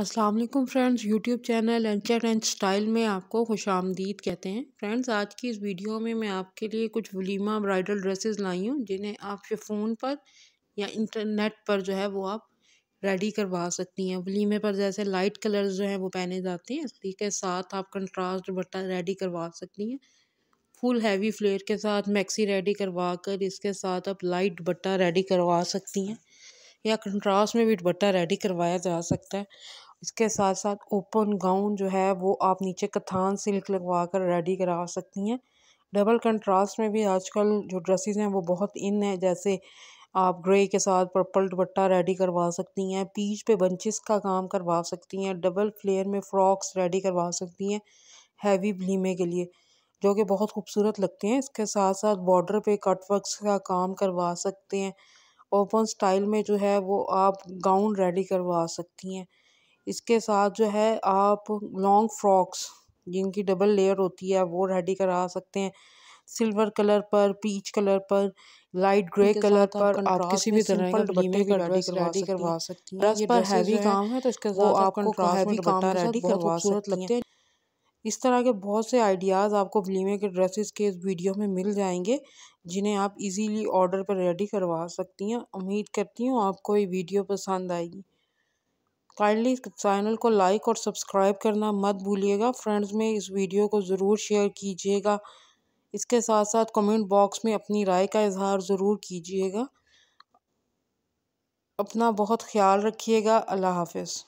अस्सलाम वालेकुम friends YouTube channel anchor and style में आपको खुश आमदीद कहते हैं फ्रेंड्स आज की इस वीडियो में मैं आपके लिए कुछ वलीमा ब्राइडल ड्रेसेस लाई हूँ जिन्हें आप फ़ोन पर या इंटरनेट पर जो है वो आप रेडी करवा सकती हैं वलीमे पर जैसे लाइट कलर जो हैं वो पहने जाते हैं इसी के साथ आप कंट्रास्ट बटन रेडी करवा सकती हैं फुल हैवी फ्लेयर के साथ मैक्सी रेडी करवा कर इसके साथ आप लाइट बट्टा रेडी करवा सकती हैं या कंट्रास्ट में भी दुपट्टा रेडी करवाया जा सकता है इसके साथ साथ ओपन गाउन जो है वो आप नीचे कथान सिल्क लगवा कर रेडी करा सकती हैं डबल कंट्रास्ट में भी आजकल जो ड्रेसेस हैं वो बहुत इन है जैसे आप ग्रे के साथ पर्पल दुपट्टा रेडी करवा सकती हैं पीच पे बंचेस का काम करवा सकती हैं डबल फ्लेयर में फ्रॉक्स रेडी करवा सकती हैं हैवी भलीमे के लिए जो कि बहुत खूबसूरत लगते हैं इसके साथ साथ बॉर्डर पे कट वर्क्स का काम करवा सकते हैं ओपन स्टाइल में जो है वो आप गाउन रेडी करवा सकती हैं इसके साथ जो है आप लॉन्ग फ्रॉक्स जिनकी डबल लेयर होती है वो रेडी करा सकते हैं सिल्वर कलर पर पीच कलर पर लाइट ग्रे कलर पर आप किसी भी तरह का रेडी करवा सकती हैं ड्रेस पर हैवी काम है तो इसके साथ आपको हैवी काम रेडी करवा सकती हैं इस तरह के बहुत से आइडियाज़ आपको वलीमे के ड्रेसेस के इस वीडियो में मिल जाएंगे जिन्हें आप इजीली ऑर्डर पर रेडी करवा सकती हैं उम्मीद करती हूँ आपको ये वीडियो पसंद आएगी काइंडली चैनल को लाइक और सब्सक्राइब करना मत भूलिएगा फ्रेंड्स में इस वीडियो को ज़रूर शेयर कीजिएगा इसके साथ साथ कमेंट बॉक्स में अपनी राय का इजहार ज़रूर कीजिएगा अपना बहुत ख्याल रखिएगा अल्लाह हाफिज़